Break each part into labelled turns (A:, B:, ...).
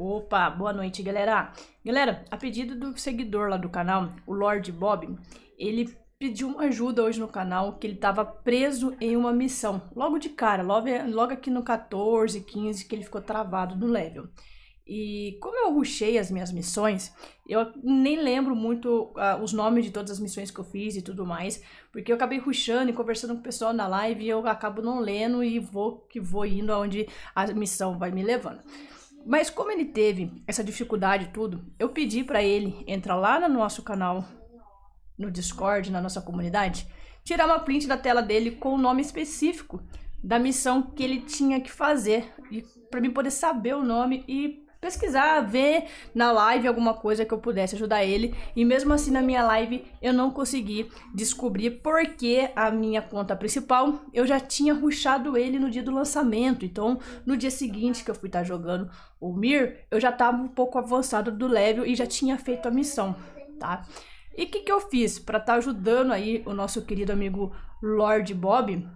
A: Opa, boa noite, galera. Galera, a pedido do seguidor lá do canal, o Lord Bob, ele pediu uma ajuda hoje no canal, que ele estava preso em uma missão. Logo de cara, logo, logo aqui no 14, 15, que ele ficou travado no level. E como eu ruxei as minhas missões, eu nem lembro muito uh, os nomes de todas as missões que eu fiz e tudo mais, porque eu acabei ruxando e conversando com o pessoal na live e eu acabo não lendo e vou que vou indo aonde a missão vai me levando. Mas como ele teve essa dificuldade tudo, eu pedi para ele entrar lá no nosso canal, no Discord, na nossa comunidade, tirar uma print da tela dele com o nome específico da missão que ele tinha que fazer e para mim poder saber o nome e pesquisar, ver na live alguma coisa que eu pudesse ajudar ele. E mesmo assim, na minha live, eu não consegui descobrir porque a minha conta principal eu já tinha ruxado ele no dia do lançamento. Então, no dia seguinte que eu fui estar tá jogando o Mir, eu já estava um pouco avançado do level e já tinha feito a missão, tá? E o que, que eu fiz para estar tá ajudando aí o nosso querido amigo Lord Bob?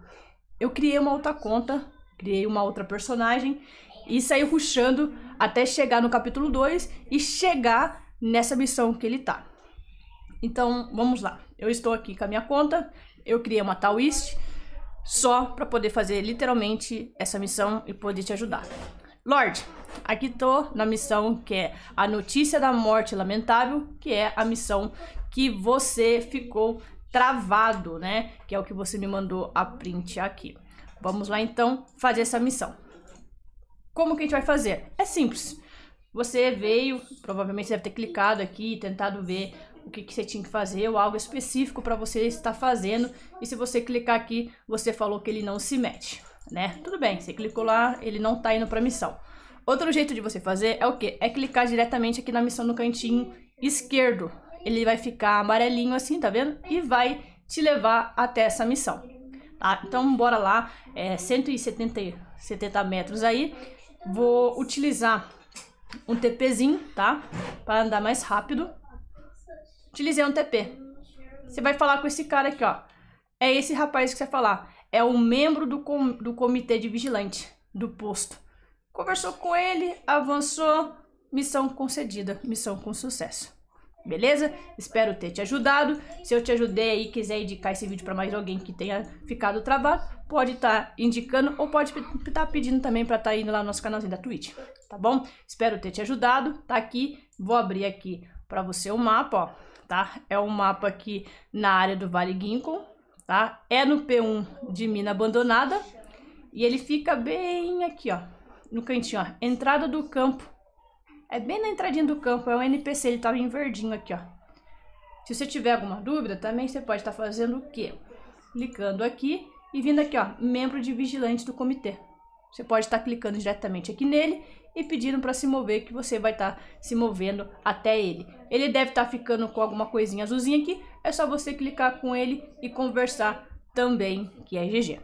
A: Eu criei uma outra conta, criei uma outra personagem e sair ruxando até chegar no capítulo 2 e chegar nessa missão que ele tá. Então, vamos lá. Eu estou aqui com a minha conta, eu criei uma Taoist só para poder fazer literalmente essa missão e poder te ajudar. Lord, aqui tô na missão que é a notícia da morte lamentável, que é a missão que você ficou travado, né? Que é o que você me mandou a print aqui. Vamos lá então fazer essa missão. Como que a gente vai fazer? É simples. Você veio, provavelmente você deve ter clicado aqui, tentado ver o que, que você tinha que fazer ou algo específico para você estar fazendo. E se você clicar aqui, você falou que ele não se mete, né? Tudo bem, você clicou lá, ele não está indo para a missão. Outro jeito de você fazer é o quê? É clicar diretamente aqui na missão no cantinho esquerdo. Ele vai ficar amarelinho assim, tá vendo? E vai te levar até essa missão. Tá? Então bora lá, é 170 70 metros aí. Vou utilizar um TPzinho, tá? Para andar mais rápido. Utilizei um TP. Você vai falar com esse cara aqui, ó. É esse rapaz que você vai falar. É um membro do, com do comitê de vigilante do posto. Conversou com ele, avançou. Missão concedida. Missão com sucesso. Beleza? Espero ter te ajudado. Se eu te ajudei e quiser indicar esse vídeo para mais alguém que tenha ficado travado, pode estar tá indicando ou pode estar tá pedindo também para estar tá indo lá no nosso canalzinho da Twitch, tá bom? Espero ter te ajudado, tá aqui, vou abrir aqui para você o mapa, ó, tá? É um mapa aqui na área do Vale Ginkgo, tá? É no P1 de mina abandonada e ele fica bem aqui, ó, no cantinho, ó, entrada do campo. É bem na entradinha do campo, é um NPC, ele tá em verdinho aqui, ó. Se você tiver alguma dúvida, também você pode estar tá fazendo o quê? Clicando aqui e vindo aqui, ó, membro de vigilante do comitê. Você pode estar clicando diretamente aqui nele e pedindo para se mover, que você vai estar se movendo até ele. Ele deve estar ficando com alguma coisinha azulzinha aqui, é só você clicar com ele e conversar também, que é GG.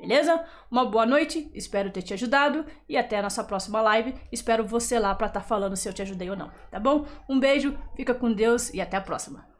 A: Beleza? Uma boa noite, espero ter te ajudado e até a nossa próxima live. Espero você lá para estar falando se eu te ajudei ou não, tá bom? Um beijo, fica com Deus e até a próxima.